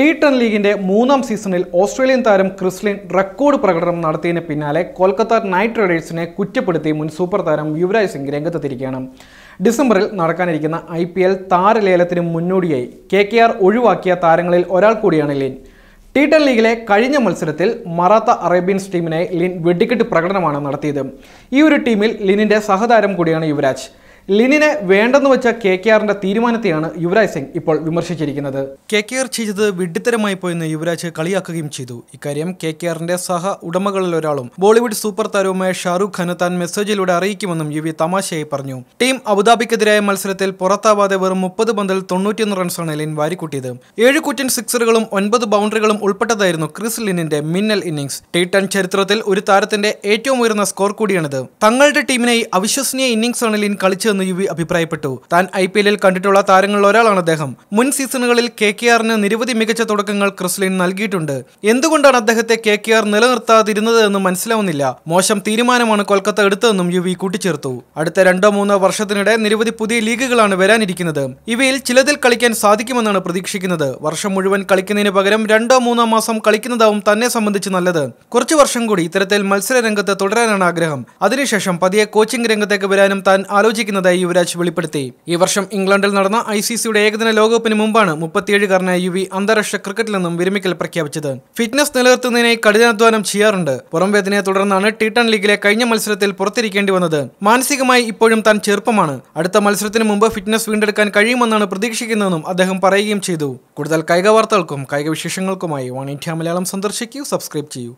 T ten ലീഗിന്റെ മൂന്നാം സീസണിൽ ഓസ്ട്രേലിയൻ താരം ക്രിസ്ലിൻ റെക്കോർഡ് പ്രകടനം നടത്തിയതിന് പിന്നാലെ കൊൽക്കത്ത നൈറ്റ് റൈഡേഴ്സിനെ കുറ്റപ്പെടുത്തി മുൻ സൂപ്പർ താരം യുവരാജ് സിംഗ് രംഗത്തെത്തിയിരിക്കുകയാണ് ഡിസംബറിൽ നടക്കാനിരിക്കുന്ന ഐ പി എൽ താരലേലത്തിന് മുന്നോടിയായി കെ കെ ആർ ഒഴിവാക്കിയ താരങ്ങളിൽ ഒരാൾ കൂടിയാണ് ലിൻ ടി ടെൻ ലീഗിലെ കഴിഞ്ഞ മത്സരത്തിൽ മറാത്ത അറേബ്യൻസ് ടീമിനായി ലിൻ വെടിക്കെട്ട് പ്രകടനമാണ് നടത്തിയത് ഈ ഒരു ടീമിൽ ലിനിന്റെ സഹതാരം കൂടിയാണ് യുവരാജ് ലിനിനെ വേണ്ടെന്ന് വെച്ച കെ കെ ആറിന്റെ തീരുമാനത്തെയാണ് യുവരാജ് സിംഗ് ഇപ്പോൾ വിമർശിച്ചിരിക്കുന്നത് കെ കെ ആർ ചെയ്തത് വിഡ്ഢിത്തരമായി പോയെന്ന് യുവരാജ് കളിയാക്കുകയും ചെയ്തു ഇക്കാര്യം കെ കെ ആറിന്റെ സഹ ഉടമകളിൽ ഒരാളും ബോളിവുഡ് സൂപ്പർ താരവുമായ ഷാറുഖ് ഖാന് താൻ മെസ്സേജിലൂടെ അറിയിക്കുമെന്നും യുവി തമാശയായി പറഞ്ഞു ടീം അബുദാബിക്കെതിരായ മത്സരത്തിൽ പുറത്താവാതെ വെറും മുപ്പത് പന്തിൽ തൊണ്ണൂറ്റിയൊന്ന് റൺസാണ് ലിൻ വാരിക്കൂട്ടിയത് ഏഴ് കൂറ്റൻ സിക്സറുകളും ഒൻപത് ബൗണ്ടറികളും ഉൾപ്പെട്ടതായിരുന്നു ക്രിസ് ലിനിന്റെ മിന്നൽ ഇന്നിംഗ്സ് ടി ടെൻ ചരിത്രത്തിൽ ഒരു താരത്തിന്റെ ഏറ്റവും ഉയർന്ന സ്കോർ കൂടിയാണിത് തങ്ങളുടെ ടീമിനെ അവിശ്വസനീയ ഇന്നിംഗ്സാണ് ലിൻ കളിച്ചത് എന്ന് യുവി അഭിപ്രായപ്പെട്ടു താൻ ഐ പി എല്ലിൽ കണ്ടിട്ടുള്ള താരങ്ങളിൽ ഒരാളാണ് അദ്ദേഹം മുൻ സീസണുകളിൽ കെ കെ ആറിന് നിരവധി മികച്ച തുടക്കങ്ങൾ ക്രിസ്ലിൻ നൽകിയിട്ടുണ്ട് എന്തുകൊണ്ടാണ് അദ്ദേഹത്തെ കെ കെ ആർ നിലനിർത്താതിരുന്നത് എന്ന് മനസ്സിലാവുന്നില്ല മോശം തീരുമാനമാണ് കൊൽക്കത്ത എടുത്തതെന്നും യുവി കൂട്ടിച്ചേർത്തു അടുത്ത രണ്ടോ മൂന്നോ വർഷത്തിനിടെ നിരവധി പുതിയ ലീഗുകളാണ് വരാനിരിക്കുന്നത് ഇവയിൽ ചിലതിൽ കളിക്കാൻ സാധിക്കുമെന്നാണ് പ്രതീക്ഷിക്കുന്നത് വർഷം മുഴുവൻ കളിക്കുന്നതിന് പകരം രണ്ടോ മൂന്നോ മാസം കളിക്കുന്നതാവും തന്നെ സംബന്ധിച്ച് നല്ലത് കുറച്ചു വർഷം കൂടി ഇത്തരത്തിൽ മത്സര രംഗത്ത് തുടരാനാണ് ആഗ്രഹം അതിനുശേഷം പതിയെ കോച്ചിംഗ് രംഗത്തേക്ക് വരാനും താൻ ആലോചിക്കുന്നത് ഉണ്ടായതായി യുവരാജ് വെളിപ്പെടുത്തി ഈ വർഷം ഇംഗ്ലണ്ടിൽ നടന്ന ഐ സി സിയുടെ ഏകദിന ലോകകപ്പിന് മുമ്പാണ് മുപ്പത്തിയേഴുകാരനായ യുവി അന്താരാഷ്ട്ര ക്രിക്കറ്റിൽ നിന്നും വിരമിക്കൽ പ്രഖ്യാപിച്ചത് ഫിറ്റ്നസ് നിലനിർത്തുന്നതിനായി കഠിനാധ്വാനം ചെയ്യാറുണ്ട് വേദനയെ തുടർന്നാണ് ടി ടൺ ലീഗിലെ കഴിഞ്ഞ മത്സരത്തിൽ പുറത്തിരിക്കേണ്ടി വന്നത് മാനസികമായി ഇപ്പോഴും താൻ ചെറുപ്പമാണ് അടുത്ത മത്സരത്തിന് മുമ്പ് ഫിറ്റ്നസ് വീണ്ടെടുക്കാൻ കഴിയുമെന്നാണ് പ്രതീക്ഷിക്കുന്നതെന്നും അദ്ദേഹം പറയുകയും ചെയ്തു കൂടുതൽ കായിക വാർത്തകൾക്കും കായിക വിശേഷങ്ങൾക്കുമായി വാണിഠ്യ മലയാളം സന്ദർശിക്കൂ സബ്സ്ക്രൈബ് ചെയ്യൂ